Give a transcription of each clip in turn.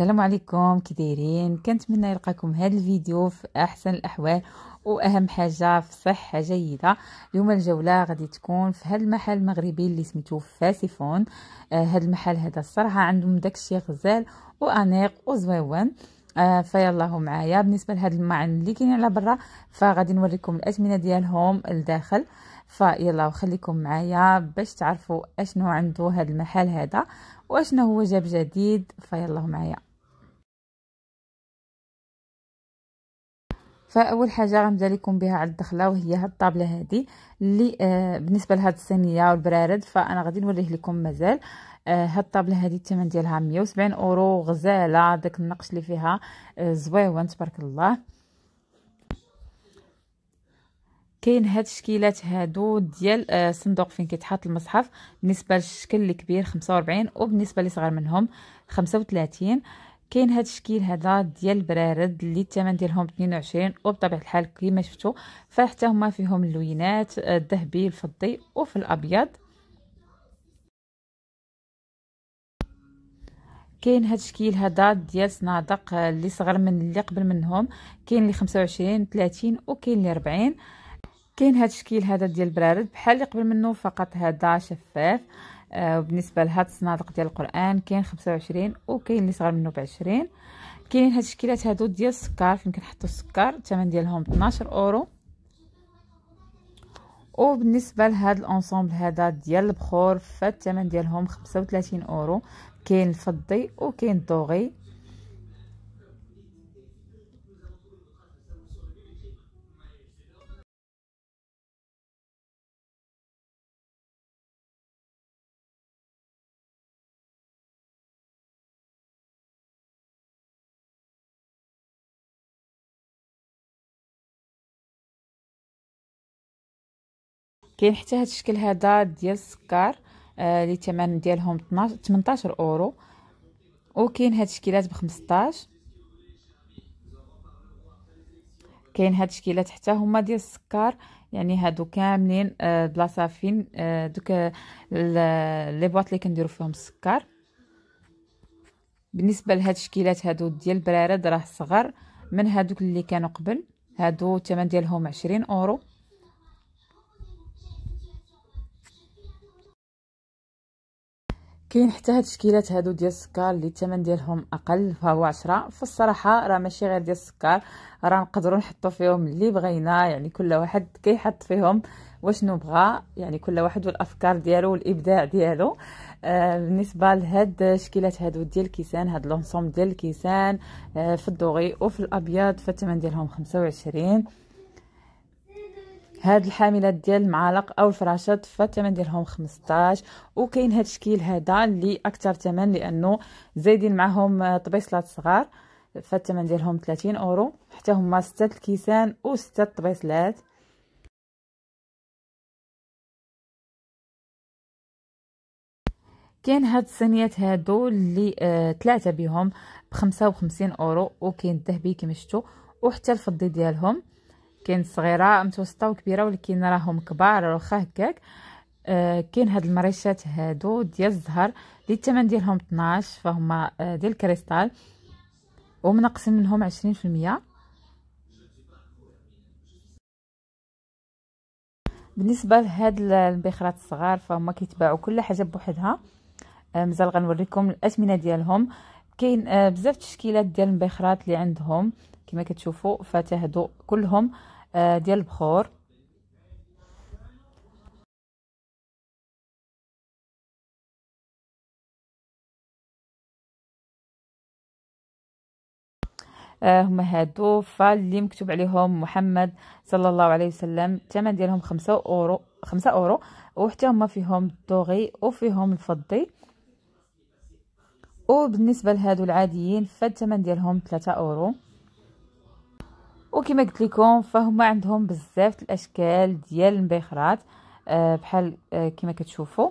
السلام عليكم كي دايرين كنتمنى يلقاكم هذا الفيديو في احسن الاحوال واهم حاجه في صحه جيده اليوم الجوله غادي تكون في هذا المحل المغربي اللي سميتو فاسيفون هذا آه المحل هذا الصراحه عندهم داكشي غزال وانيق وزويون آه فيالله معايا بالنسبه لهاد المعن اللي كاين على برا فغادي نوريكم الاثمنه ديالهم لداخل فيلا وخليكم معايا باش تعرفوا اشنو عنده هاد المحل هذا واشنو هو جاب جديد فيلا معايا فاول حاجه غنبدا لكم بها على الدخله وهي هاد الطابله هادي اللي آه بالنسبه لهاد الصينيه والبرارد فانا غادي نوريه لكم مازال آه هاد الطابله هادي الثمن ديالها 170 اورو غزاله داك النقش اللي فيها آه زويون تبارك الله كاين هاد الشكيلات هادو ديال الصندوق آه، فين كيتحط المصحف بالنسبه للشكل الكبير 45 وبالنسبه لصغار منهم 35 كاين هاد الشكل هذا ديال البرارد اللي الثمن ديالهم 22 وبطبيعه الحال كما شفتوا فحتى هما فيهم اللوينات الذهبي الفضي وفي الابيض كاين هاد الشكل هذا ديال صنادق اللي صغر من اللي قبل منهم كاين اللي 25 30 وكاين اللي 40 كاين هاد الشكل هذا ديال البرارد بحال اللي قبل منه فقط هذا شفاف آه لهذا لهاد الصنادق ديال القران كاين 25 وكاين اللي صغار منه ب 20 كاينين هاد الشكيلات هادو ديال السكر فين كنحطوا السكر الثمن ديالهم 12 اورو وبالنسبه لهاد الانسومبل هذا ديال البخور فالثمن ديالهم 35 اورو كاين الفضي وكاين الضوغي كاين حتى هذا الشكل هذا ديال السكر اللي آه، الثمن ديالهم 12 18 اورو وكاين هاد الشكيلات ب 15 كاين هاد الشكيلات حتى هما ديال السكر يعني هادو كاملين آه، بلاصه فين آه دوك لي بواط اللي كنديرو فيهم السكر بالنسبه لهاد الشكيلات هادو ديال البرارد راه صغر من هادوك اللي كانوا قبل هادو الثمن ديالهم 20 اورو كاين حتى هاد التشكيلات هادو ديال السكر اللي الثمن ديالهم اقل فهو عشرة فالصراحه راه ماشي غير ديال السكر راه نقدروا نحطوا فيهم اللي بغينا يعني كل واحد كيحط فيهم واش نبغى يعني كل واحد والافكار ديالو والابداع ديالو آه بالنسبه لهاد الشكيلات هادو ديال الكيسان هاد لونسوم ديال الكيسان آه في الدوغي وفي الابيض فالثمن ديالهم 25 هاد الحاملات ديال المعالق او الفراشات فالثمن ديالهم 15 وكاين هاد الشكل هذا اللي اكثر ثمن لانه زايدين معاهم آه، طبيصلات صغار فالثمن ديالهم 30 اورو حتى هما سته الكيسان وسته الطبيصلات كاين هاد الصينيات هادو اللي آه ثلاثه بهم بخمسة وخمسين اورو وكاين الذهبي كما شتو وحتى الفضي ديالهم كاين صغيره متوسطه وكبيره ولكن راهم كبار واخا هكاك آه كاين هاد المريشات هادو ديال الزهر اللي الثمن ديالهم 12 فهما آه ديال الكريستال ومنقسم منهم 20% بالنسبه لهاد البخرات الصغار فهما كيتباعوا كل حاجه بوحدها آه، مازال غنوريكم الاثمنه ديالهم كاين آه، بزاف التشكيلات ديال البخرات اللي عندهم كما كتشوفوا فاتح ضوء كلهم آه، ديال البخور آه، هما هادو فاللي مكتوب عليهم محمد صلى الله عليه وسلم الثمن ديالهم خمسة اورو خمسة اورو وحتى هما فيهم الدوغي وفيهم الفضي وبالنسبه لهادو العاديين فالثمن ديالهم 3 اورو وكما قلت لكم فهما عندهم بزاف الاشكال ديال المبيخرات آه، بحال آه، كما كتشوفوا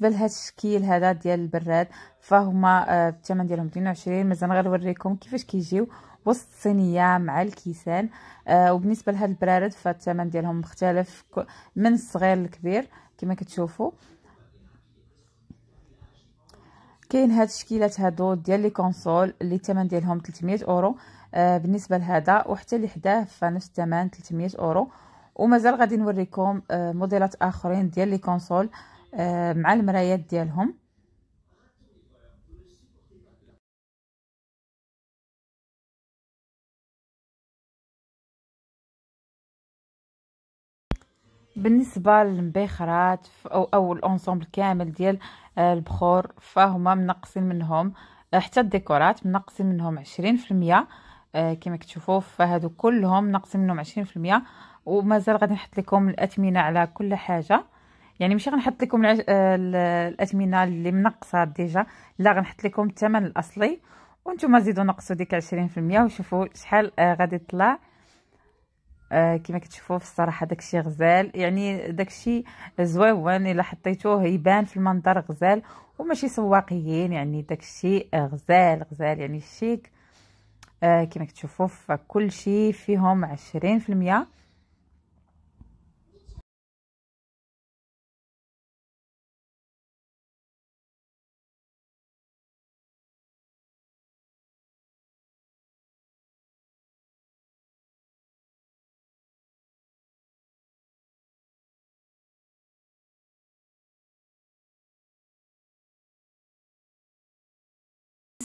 بالنسبه لهذا الشكل هذا ديال البراد فهما آه، الثمن ديالهم 22 مازال غنوريكم كيفاش كيجيو وسط الصينيه مع الكيسان آه، وبالنسبه لهاد البراد فالثمن ديالهم مختلف من الصغير للكبير كما كتشوفوا كاين هاد الشكيلات هادو ديال لي كونسول اللي الثمن ديالهم 300 اورو آه بالنسبه لهذا وحتى اللي حداه فنفس الثمن 300 اورو ومازال غادي نوريكم آه موديلات اخرين ديال لي كونسول آه آه، مع المرايات ديالهم بالنسبه للمبخرات او او الانسومبل كامل ديال آه، البخور فهما منقصين منهم آه، حتى الديكورات منقصين منهم 20% كما كتشوفوا فهادو كلهم منقصين منهم 20% ومازال غادي نحط لكم الاثمنه على كل حاجه يعني ماشي غنحط لكم آه، الاثمنه اللي منقصه ديجا لا غنحط لكم الثمن الاصلي وانتم زيدوا نقصوا ديك 20% وشوفوا شحال آه، غادي يطلع آه كما كتشوفوا في الصراحه داكشي غزال يعني داكشي زويون الا حطيتوه يبان في المنظر غزال وماشي سواقيين يعني داكشي غزال غزال يعني شيك آه كما كتشوفوا فكل شيء فيهم 20%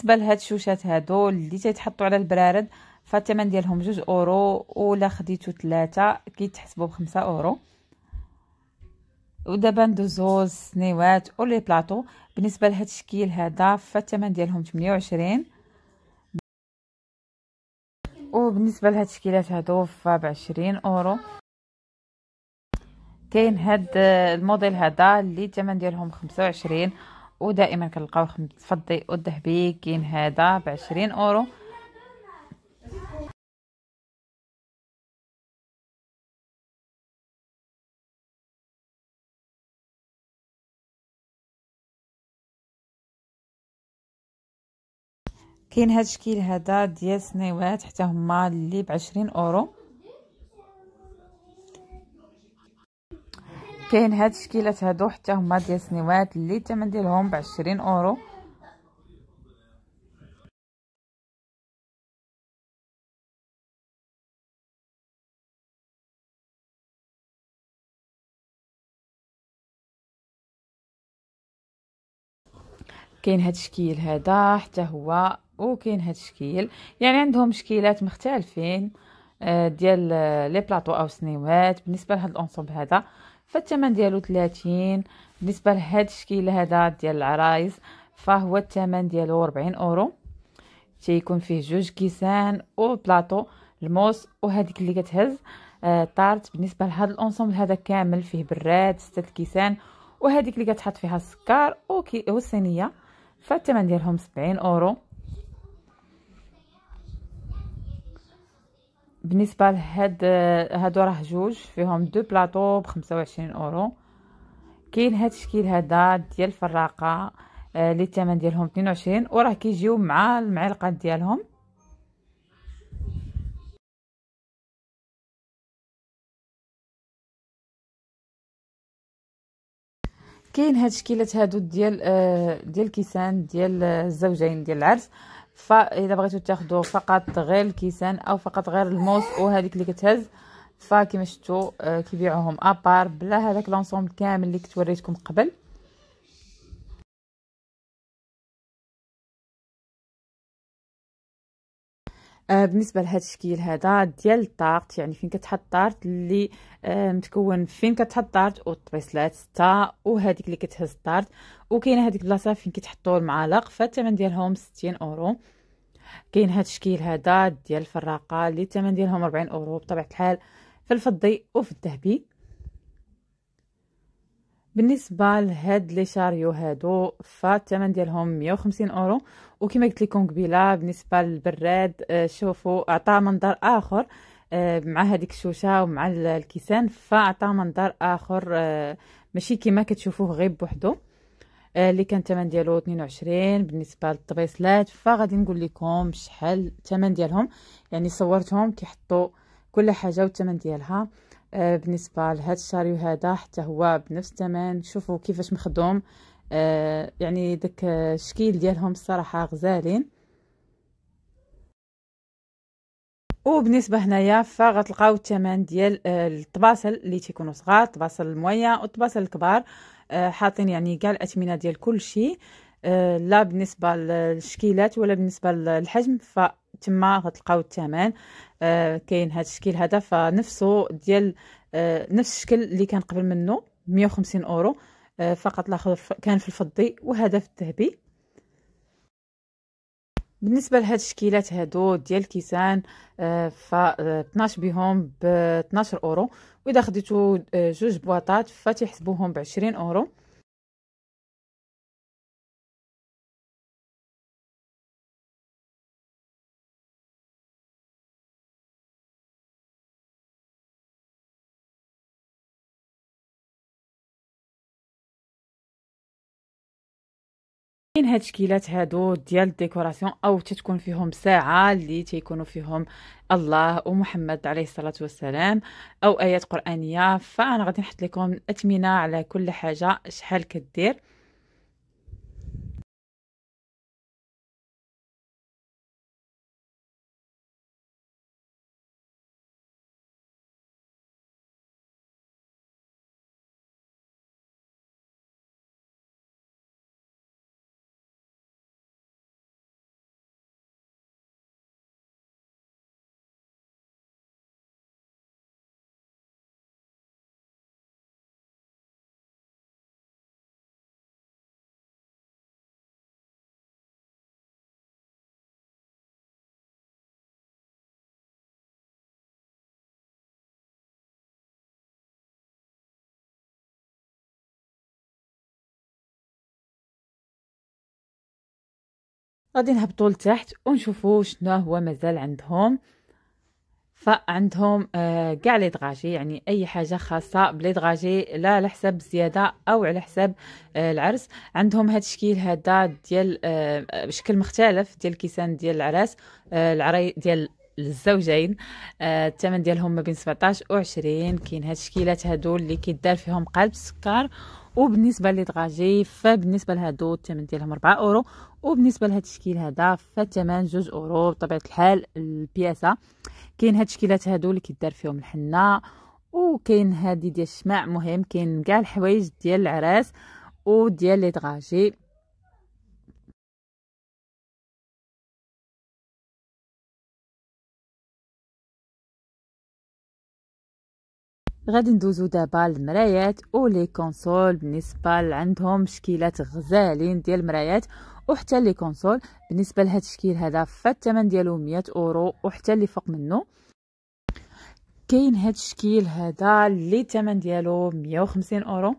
بالنسبه لهاد الشوشات هادو اللي تيتحطوا على البرارد فالثمن ديالهم جوج اورو ولا خديتو ثلاثة كيتحسبوا بخمسة اورو ودابا ندوزو السنيوات ولي بلاطو بالنسبه لهاد الشكل هذا فالثمن ديالهم 28 وبالنسبه لهاد الشكيلات هادو ب 20 اورو كاين هاد الموديل هذا اللي الثمن ديالهم 25 ودائما كنلقاو أو والذهبي كاين هذا بعشرين اورو كاين هاد الشكل هذا ديال السنيوات حتى هما اللي بعشرين اورو كاين هاد الشكيلات هادو حتى هما ديال سنيوات اللي الثمن ديالهم بعشرين اورو كاين هاد الشكيل هذا حتى هو وكاين هاد الشكيل يعني عندهم شكيلات مختلفين آه، ديال آه، لي بلاطو او سنيوات بالنسبه لهاد الانصوب هذا فالثمن ديالو 30 بالنسبه لهاد الشكل هذا ديال العرايس فهو الثمن ديالو 40 اورو تيكون فيه جوج كيسان وبلاطو الموس وهذيك اللي كتهز آه، طارت بالنسبه لهاد الانصومبل هذا كامل فيه براد سته كيسان وهذيك اللي كتحط فيها السكر وكي والصينيه فالثمن ديالهم 70 اورو بالنسبه لهاد هادو راه جوج فيهم دو بلاطو ب 25 اورو كاين هاد الشكل هذا ديال الفراقه اللي آه، الثمن ديالهم 22 وراه كيجيو مع المعلقات ديالهم كاين هاد الشكيلات هادو ديال آه، ديال كيسان ديال آه، الزوجين ديال العرس فاذا بغيتو تاخذوا فقط غير الكيسان او فقط غير الموس وهذيك اللي كتهز فكما شفتوا آه، كيبيعوهم ابار بلا هذاك لونسومبل كامل اللي كنت وريتكم قبل آه بالنسبه لهذا الشكل هذا ديال الطارت يعني فين كتحط الطارت اللي آه متكون فين كتحط الطارت والطبيصلات ستة وهذيك اللي كتهز الطارت وكاينه هذيك البلاصه فين كتحطوا المعالق فالثمن ديالهم 60 اورو كاين هذا الشكل هذا ديال الفراقه اللي الثمن ديالهم 40 اورو بطبيعه الحال في الفضي وفي الذهبي بالنسبه لهاد لي شاريو هادو فالثمن ديالهم 150 اورو وكما قلت لكم قبيله بالنسبه للبراد آه، شوفوا عطا منظر اخر آه، مع هذيك الشوشه ومع الكيسان فعطا منظر اخر آه، ماشي كما كتشوفوه غير بوحدو اللي كان الثمن ديالو 22 بالنسبه للطبيصلات فغادي نقول لكم شحال الثمن ديالهم يعني صورتهم كيحطوا كل حاجه والثمن ديالها آه، بالنسبة لهاد الشاري وهذا حتى هو بنفس الثمن شوفوا كيفاش مخدوم آه، يعني داك الشكيل ديالهم الصراحة غزالين وبالنسبه هنايا فغتلقاو الثمن ديال آه، الطباصل اللي تيكونوا صغار الطباصل المويه والطباصل الكبار حاطين يعني كاع الاثمنه ديال كل شيء لا بالنسبه للشكيلات ولا بالنسبه للحجم ف تما غتلقاو الثمن آه كاين هذا الشكل هذا فنفسه ديال آه نفس الشكل اللي كان قبل منه 150 اورو آه فقط الاخر كان في الفضي وهذا في الذهبي بالنسبه لهاد الشكيلات هادو ديال الكيسان آه، ف 12 آه، بهم ب 12 اورو واذا خديتو آه، جوج بواطات فتحسبوهم ب 20 اورو كاين هاد التشكيلات هادو ديال الديكوراسيون او تتكون فيهم ساعه اللي تيكونوا فيهم الله ومحمد عليه الصلاه والسلام او ايات قرانيه فانا غادي نحط لكم اثمنه على كل حاجه شحال كدير غادي نهبطوا لتحت ونشوفوا شنو هو مازال عندهم فعندهم آه، كاع آه لي دراجي يعني اي حاجه خاصه بلي دراجي لا على حساب الزياده او على حساب آه العرس عندهم هذا الشكل هذا ديال آه شكل مختلف ديال الكيسان ديال العراس آه العري ديال الزوجين آه الثمن ديالهم ما بين 17 و 20 كاين هاد الشكيلات هادو اللي كيدار فيهم قلب السكر وبالنسبه لدراجي فبالنسبه لهادو الثمن ديالهم 4 اورو وبالنسبه لهاد التشكيل هذا فالثمن 2 اورو بطبيعه الحال البياسه كاين هاد التشكيلات هادو اللي كيدار فيهم الحنه وكاين هادي ديال الشمع مهم كاين كاع الحوايج ديال العراس وديال لي دغاجي غادي ندوزو دابا للمرايات ولي كونسول بالنسبه لعندهم شكيلات غزالين ديال المرايات وحتى لي كونسول بالنسبه لهذا الشكل هذا فالثمن ديالو 100 اورو وحتى اللي فوق منه كاين هذا الشكل هذا اللي الثمن ديالو 150 اورو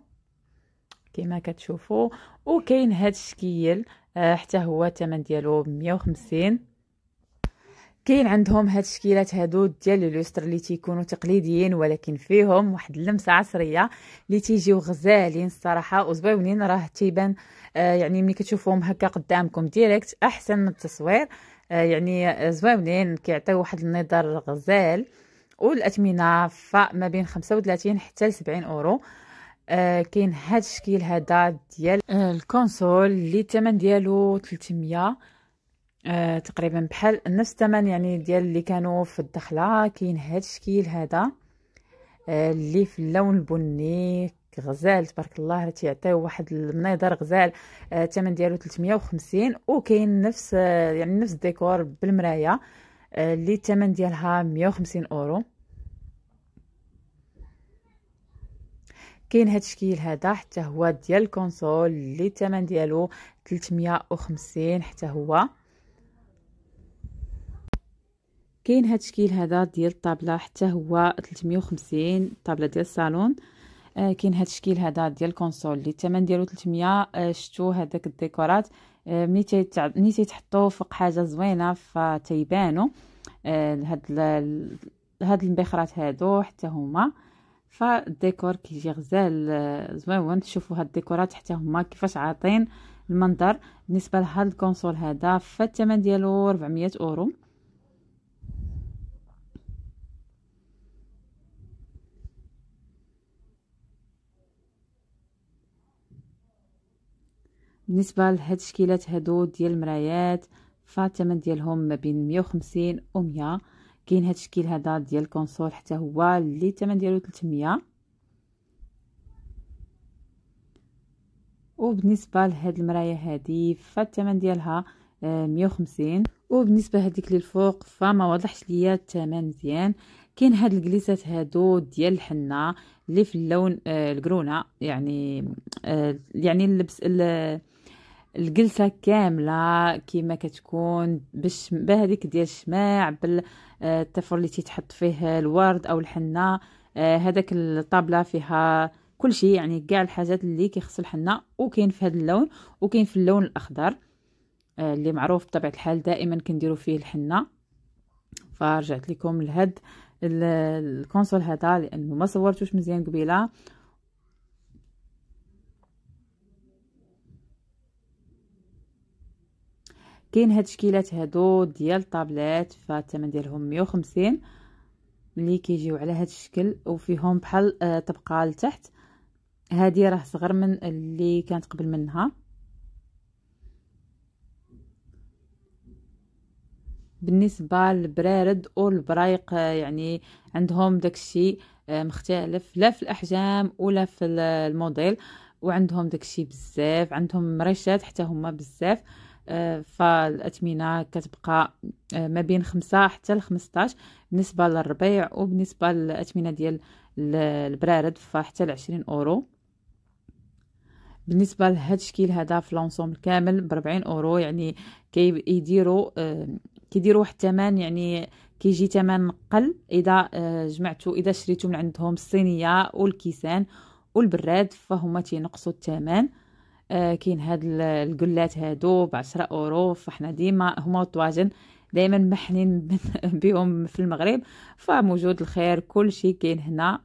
كما كتشوفوا وكاين هذا الشكل آه، حتى هو الثمن ديالو 150 كاين عندهم هاد الشكيلات هادو ديال لوستر اللي تيكونوا تقليديين ولكن فيهم واحد اللمسه عصريه اللي تيجيو غزالين الصراحه وزويونين راه تيبان آه يعني ملي كتشوفوهم هكا قدامكم ديريكت احسن من التصوير آه يعني زويونين كيعطيو واحد النظر غزال والاثمنه فما بين 35 حتى ل 70 اورو آه كاين هاد الشكل هذا ديال آه الكونسول اللي الثمن ديالو 300 آه تقريبا بحال نفس الثمن يعني ديال اللي كانوا في الدخله كاين هذا الشكل هذا آه اللي في اللون البني غزال تبارك الله راه تيعطيو واحد المنظر غزال آه، الثمن آه ديالو 350 وكاين نفس آه يعني نفس الديكور بالمرايه آه، اللي الثمن ديالها 150 اورو كاين هاد الشكل هذا حتى هو ديال الكونسول اللي الثمن ديالو 350 حتى هو كاين هاد الشكل هذا ديال الطابله حتى هو 350 طابله ديال الصالون آه كاين هاد الشكل هذا ديال الكونسول اللي الثمن ديالو 300 آه شفتوا هذاك الديكورات آه، ملي تيتع... ملي تيتحطوا فوق حاجه زوينه فتيبانوا آه، هاد ال... هاد المبخرات هادو حتى هما فالديكور كيجي غزال آه، زويون تشوفوا هاد الديكورات حتى هما كيفاش عاطين المنظر بالنسبه لهاد الكونسول هذا فالثمن ديالو 400 اورو بالنسبه لهاد الشكيلات هادو ديال المرايات فالثمن ديالهم ما بين 150 و 100 كاين هاد الشكل هذا ديال الكونسول حتى هو اللي الثمن ديالو 300 وبالنسبه لهاد المرايه هادي فالثمن ديالها 150 آه، وبالنسبه هذيك اللي الفوق فما واضحش ليا الثمن مزيان كاين هاد الكليسات هادو ديال الحنه اللي في اللون آه، الكرونه يعني آه، يعني اللبس الجلسة كاملة كيما كتكون باش بهذيك ديال الشماع بالتفر آه، اللي تيتحط فيه الورد او الحنة آه، هذاك الطابلة فيها كل شيء يعني كاع الحاجات اللي كيخص الحنة وكاين في هذا اللون وكاين في اللون الاخضر آه، اللي معروف بطبيعة الحال دائما كنديرو فيه الحنة فرجعت لكم لهاد الكونسول هذا لانه ما صورتوش مزيان قبيله كاين هاد الشكيلات هادو ديال الطابلات فالثمن ديالهم 150 ملي كيجيو على هاد الشكل وفيهم بحال آه، طبقه لتحت هادي راه صغر من اللي كانت قبل منها بالنسبه للبرارد والبرايق آه، يعني عندهم داكشي آه، مختلف لا في الاحجام ولا في الموديل وعندهم داكشي بزاف عندهم مريشات حتى هما بزاف فالأثمنة كتبقى آه، ما بين خمسة حتى لخمسطاش بالنسبة للربيع وبالنسبة للأثمنة ديال البرارد فحتى لعشرين أورو بالنسبة لهاد الشكل هذا في لونسومبل كامل بربعين أورو يعني كيديرو كيديروا واحد الثمن يعني كيجي ثمن قل اذا آه، جمعتو اذا شريتو من عندهم الصينيه والكيسان والبراد فهما تينقصوا الثمن آه، كاين هاد القلات هادو بعشرة اورو فاحنا ديما هما طواجن دائما محنين بهم في المغرب فموجود الخير كل شيء كاين هنا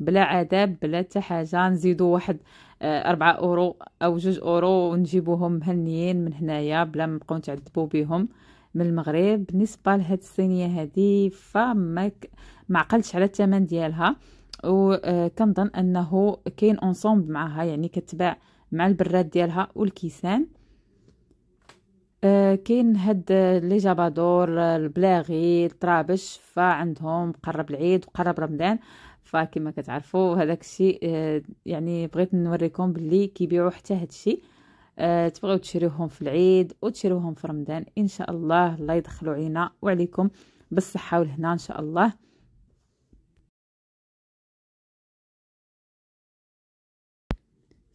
بلا عذاب بلا حتى حاجه نزيدو واحد آه، أربعة اورو او جوج اورو ونجيبوهم مهنيين من هنايا بلا ما نبقاو نتعذبوا بهم من المغرب بالنسبه لهاد الصينيه هادي فما ما عقلتش على الثمن ديالها وكنظن آه، انه كاين اونصومب معها يعني كتباع مع البراد ديالها والكيسان آه كاين هاد لي جابادور البلاغي الطرابش فعندهم قرب العيد وقرب رمضان فكما كتعرفوا هذاك الشيء آه يعني بغيت نوريكم باللي كيبيعوا حتى هاد الشيء آه تبغيو تشريوهم في العيد وتشريوهم في رمضان ان شاء الله الله يدخلوا عينا وعليكم بالصحه والهنا ان شاء الله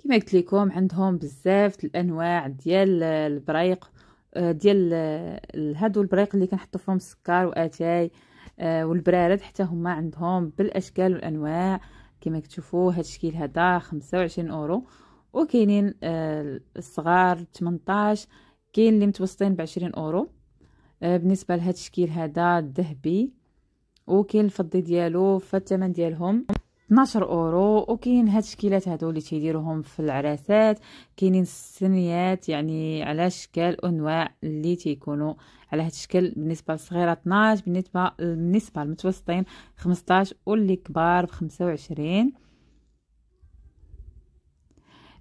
كما قلت لكم عندهم بزاف الانواع ديال البريق آه، ديال آه، هادو البريق اللي كنحطو فيهم السكر واتاي آه، والبرارد حتى هما عندهم بالاشكال والانواع كما كتشوفوا هاد الشكل هذا 25 اورو وكاينين الصغار 18 كاين اللي متوسطين ب 20 اورو بالنسبه لهاد الشكل هذا الذهبي وكاين الفضي ديالو فالثمن ديالهم 12 اورو وكاين هاد الشكيلات هادو اللي تيديروهم في العراسات كاينين السنيات يعني على شكل انواع اللي تيكونوا على هاد الشكل بالنسبه للصغيره 12 بالنسبه بالنسبه للمتوسطين 15 واللي كبار ب 25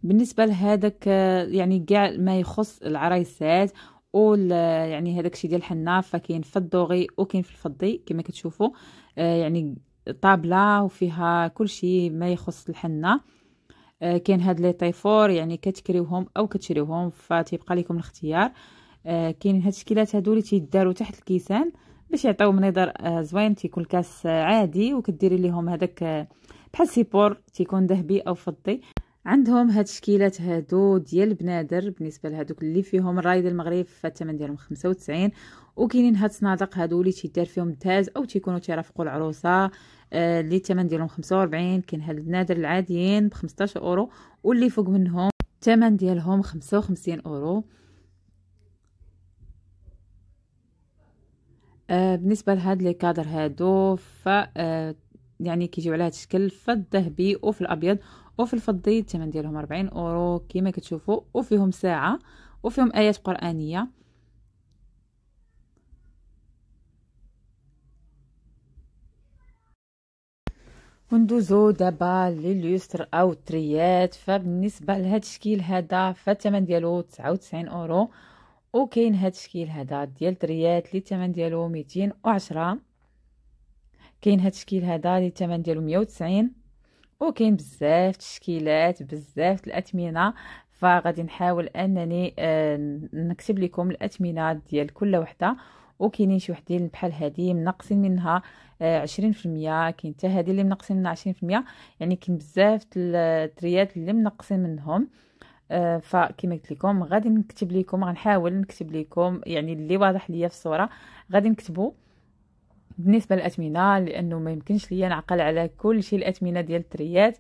بالنسبه لهذاك يعني كاع ما يخص العرايسات و يعني هذاك الشيء ديال الحنه فكاين في الدوغي وكاين في الفضي كما كتشوفوا آه، يعني طابلة وفيها كل شيء ما يخص الحنة آه، كاين هاد لي طيفور يعني كتكريوهم او كتشريوهم فتيبقى لكم الاختيار آه، كاين هاد الشكيلات هادو اللي تيداروا تحت الكيسان باش يعطيو منظر آه، زوين تيكون الكاس عادي وكديري ليهم هذاك بحال سيبور تيكون ذهبي او فضي عندهم هاد التشكيلات هادو ديال بنادر بالنسبه لهادوك اللي فيهم ديال المغرب فالتمن ديالهم 95 وكاينين هاد الصنادق هادو اللي تيدار فيهم التاز او تيكونوا تيرافقوا العروسه آه، اللي الثمن ديالهم 45 كاين هاد البنادر العاديين ب 15 اورو واللي فوق منهم الثمن ديالهم 55 اورو آه، بالنسبه لهاد لي كادر هادو ف آه، يعني كيجيو على هاد الشكل في الذهبي وفي الابيض وفي الفضي الثمن ديالهم 40 اورو كما كتشوفوا وفيهم ساعه وفيهم ايات قرانيه وندوزو دابا لليستر او التريات فبالنسبه لهذا الشكل هذا فالثمن ديالو 99 اورو وكاين هذا الشكل هذا ديال التريات اللي الثمن ديالو 210 كاين هذا الشكل هذا اللي الثمن ديالو 190 وكاين بزاف تشكيلات بزاف الاثمنه فغادي نحاول انني آه، نكتب لكم الاثمنه ديال كل وحده وكاينين شي وحدين بحال هذه منقصين منها 20% آه، كاين حتى هذه اللي منقصين منها 20% يعني كاين بزاف الدريات اللي منقصين منهم آه، فكما قلت لكم غادي نكتب لكم غنحاول نكتب لكم يعني اللي واضح ليا في الصوره غادي نكتبو بالنسبه للاثمنه لانه ما يمكنش ليا نعقل على كل شيء الاثمنه ديال التريات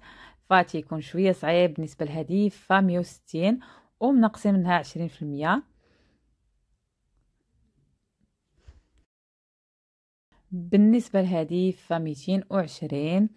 فاتي يكون شويه صعيب بالنسبه لهذه ف 160 ومنقصين منها 20% بالنسبه لهذه ف 220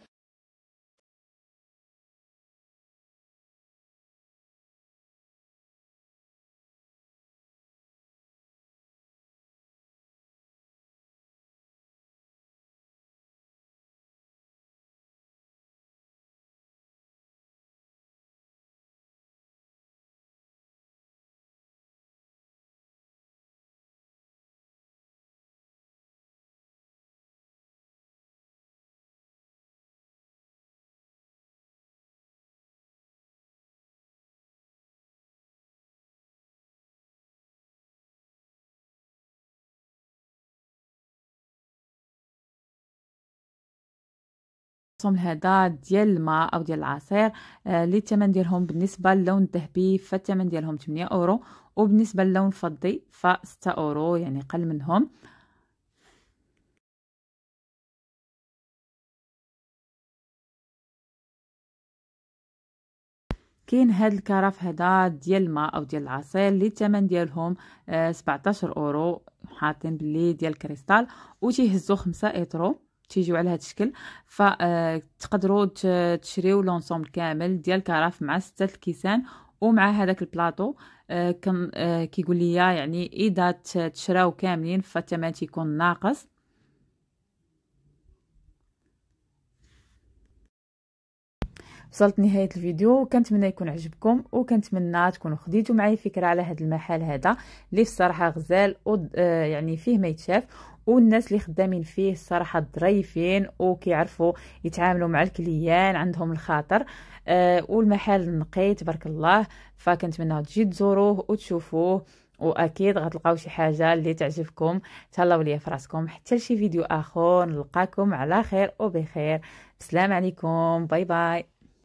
الرسم هذا ديال الماء او ديال العصير اللي آه، الثمن ديالهم بالنسبه للون الذهبي فالثمن ديالهم 8 اورو وبالنسبه للون الفضي ف 6 اورو يعني قل منهم كاين هاد الكرف هذا ديال الماء او ديال العصير اللي الثمن ديالهم 17 آه، اورو حاطين بلي ديال الكريستال تيهزو 5 ايترو تيجيو على هذا الشكل فتقدروا آه، تشريو لونسومبل كامل ديال كراف مع ستة الكيسان ومع هذاك البلاطو آه، كان آه، كيقول لي يعني اذا تشراو كاملين فالثمن تيكون ناقص وصلت نهايه الفيديو وكنتمنى يكون عجبكم وكنتمنى تكونوا خديتوا معايا فكره على هذا المحل هذا اللي الصراحه غزال آه، يعني فيه ما يتشاف والناس اللي خدامين فيه الصراحه ظريفين وكيعرفوا يتعاملوا مع الكليان عندهم الخاطر آه والمحل نقي تبارك الله فكنتمنى تجي تزوروه وتشوفوه واكيد غتلقاو شي حاجه اللي تعجبكم تهلاو ليا في راسكم حتى لشي فيديو اخر نلقاكم على خير وبخير السلام عليكم باي باي